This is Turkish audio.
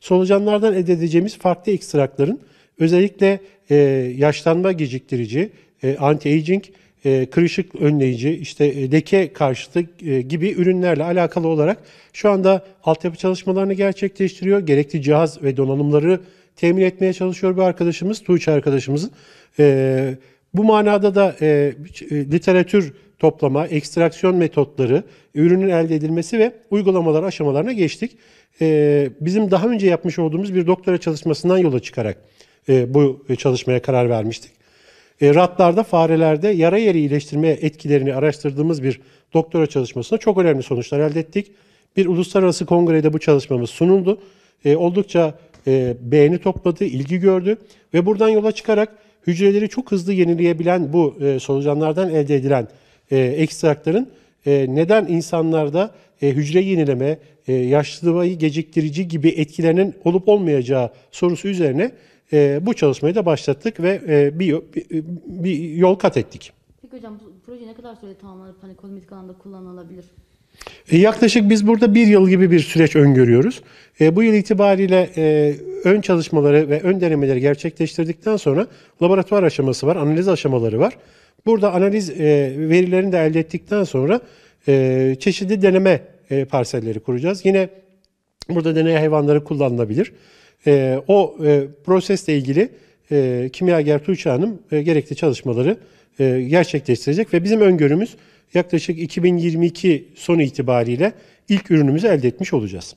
Solucanlardan elde edeceğimiz farklı ekstrakların özellikle e, yaşlanma geciktirici, e, anti-aging, e, kırışık önleyici, işte e, leke karşıtı e, gibi ürünlerle alakalı olarak şu anda altyapı çalışmalarını gerçekleştiriyor. Gerekli cihaz ve donanımları temin etmeye çalışıyor bir arkadaşımız, Tuğçe arkadaşımızın. E, bu manada da e, e literatür toplama, ekstraksiyon metotları, ürünün elde edilmesi ve uygulamalar aşamalarına geçtik. Ee, bizim daha önce yapmış olduğumuz bir doktora çalışmasından yola çıkarak e, bu çalışmaya karar vermiştik. E, ratlarda, farelerde yara yeri iyileştirme etkilerini araştırdığımız bir doktora çalışmasında çok önemli sonuçlar elde ettik. Bir uluslararası kongrede bu çalışmamız sunuldu. E, oldukça beğeni topladı, ilgi gördü ve buradan yola çıkarak hücreleri çok hızlı yenileyebilen bu solucanlardan elde edilen e, ekstraktların e, neden insanlarda e, hücre yenileme, e, yaşlılığı geciktirici gibi etkilerinin olup olmayacağı sorusu üzerine e, bu çalışmayı da başlattık ve e, bir, bir, bir yol kat ettik. Peki hocam bu proje ne kadar süre tamamlanıp hani kozmetik alanda kullanılabilir? E, yaklaşık biz burada bir yıl gibi bir süreç öngörüyoruz. E, bu yıl itibariyle e, ön çalışmaları ve ön denemeleri gerçekleştirdikten sonra laboratuvar aşaması var, analiz aşamaları var. Burada analiz e, verilerini de elde ettikten sonra e, çeşitli deneme e, parselleri kuracağız. Yine burada deney hayvanları kullanılabilir. E, o e, prosesle ilgili e, kimyager Tuğçe Hanım e, gerekli çalışmaları e, gerçekleştirecek ve bizim öngörümüz yaklaşık 2022 son itibariyle ilk ürünümüzü elde etmiş olacağız.